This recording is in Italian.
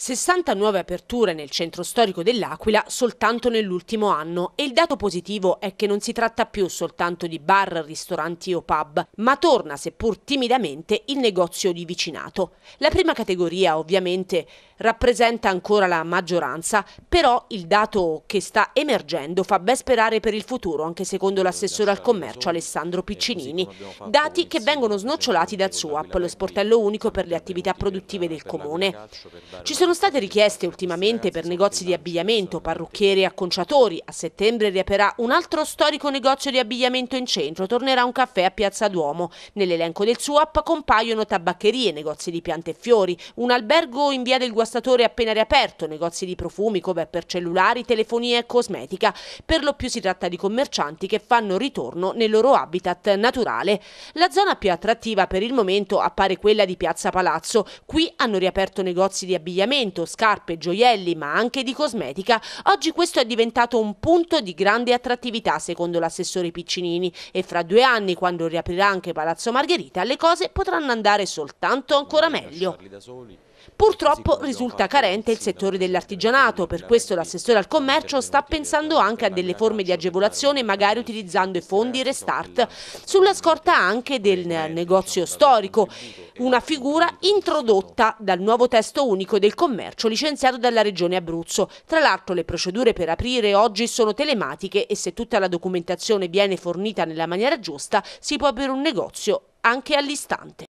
60 nuove aperture nel centro storico dell'Aquila soltanto nell'ultimo anno e il dato positivo è che non si tratta più soltanto di bar, ristoranti o pub, ma torna seppur timidamente il negozio di vicinato. La prima categoria ovviamente rappresenta ancora la maggioranza, però il dato che sta emergendo fa ben sperare per il futuro anche secondo l'assessore al commercio Alessandro Piccinini, dati che vengono snocciolati dal SUAP, lo sportello unico per le attività produttive del comune. Ci sono sono state richieste ultimamente per negozi di abbigliamento, parrucchieri e acconciatori. A settembre riaperà un altro storico negozio di abbigliamento in centro. Tornerà un caffè a Piazza Duomo. Nell'elenco del SUAP compaiono tabaccherie, negozi di piante e fiori, un albergo in via del guastatore appena riaperto, negozi di profumi, come per cellulari, telefonia e cosmetica. Per lo più si tratta di commercianti che fanno ritorno nel loro habitat naturale. La zona più attrattiva per il momento appare quella di Piazza Palazzo. Qui hanno riaperto negozi di abbigliamento abbigliamento, scarpe, gioielli, ma anche di cosmetica, oggi questo è diventato un punto di grande attrattività secondo l'assessore Piccinini e fra due anni, quando riaprirà anche Palazzo Margherita, le cose potranno andare soltanto ancora meglio. Purtroppo risulta carente il settore dell'artigianato, per questo l'assessore al commercio sta pensando anche a delle forme di agevolazione, magari utilizzando i fondi Restart, sulla scorta anche del negozio storico, una figura introdotta dal nuovo testo unico del commercio commercio licenziato dalla Regione Abruzzo. Tra l'altro le procedure per aprire oggi sono telematiche e se tutta la documentazione viene fornita nella maniera giusta si può aprire un negozio anche all'istante.